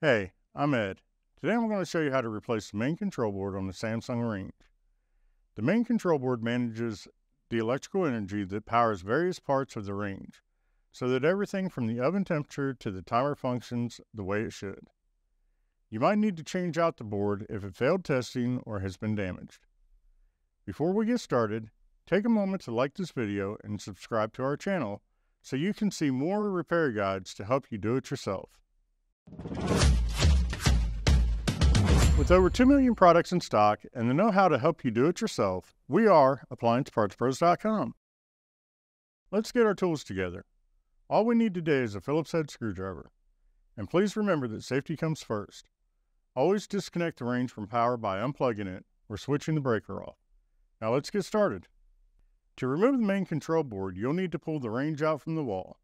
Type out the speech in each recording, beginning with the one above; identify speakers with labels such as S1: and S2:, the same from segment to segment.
S1: Hey, I'm Ed. Today I'm going to show you how to replace the main control board on the Samsung Ring. The main control board manages the electrical energy that powers various parts of the Ring, so that everything from the oven temperature to the timer functions the way it should. You might need to change out the board if it failed testing or has been damaged. Before we get started, take a moment to like this video and subscribe to our channel so you can see more repair guides to help you do it yourself. With over 2 million products in stock and the know-how to help you do it yourself, we are AppliancePartsPros.com. Let's get our tools together. All we need today is a Phillips head screwdriver. And please remember that safety comes first. Always disconnect the range from power by unplugging it or switching the breaker off. Now let's get started. To remove the main control board, you'll need to pull the range out from the wall.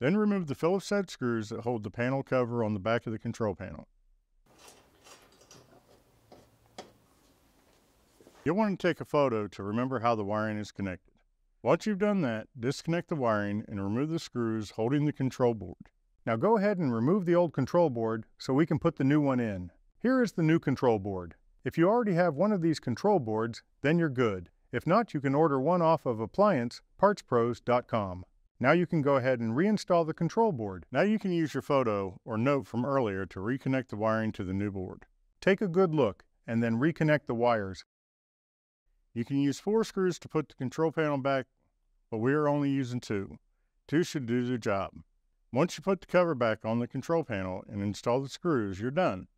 S1: Then remove the Phillips head screws that hold the panel cover on the back of the control panel. You'll want to take a photo to remember how the wiring is connected. Once you've done that, disconnect the wiring and remove the screws holding the control board. Now go ahead and remove the old control board so we can put the new one in. Here is the new control board. If you already have one of these control boards, then you're good. If not, you can order one off of appliancepartspros.com. Now you can go ahead and reinstall the control board. Now you can use your photo or note from earlier to reconnect the wiring to the new board. Take a good look and then reconnect the wires. You can use four screws to put the control panel back, but we are only using two. Two should do the job. Once you put the cover back on the control panel and install the screws, you're done.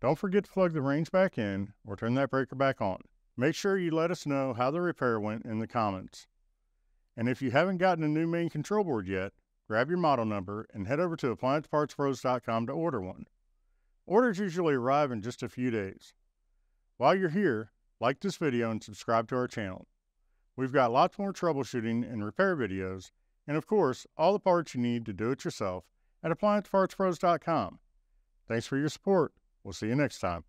S1: Don't forget to plug the range back in or turn that breaker back on. Make sure you let us know how the repair went in the comments. And if you haven't gotten a new main control board yet, grab your model number and head over to appliancepartspros.com to order one. Orders usually arrive in just a few days. While you're here, like this video and subscribe to our channel. We've got lots more troubleshooting and repair videos, and of course, all the parts you need to do it yourself at appliancepartspros.com. Thanks for your support. We'll see you next time.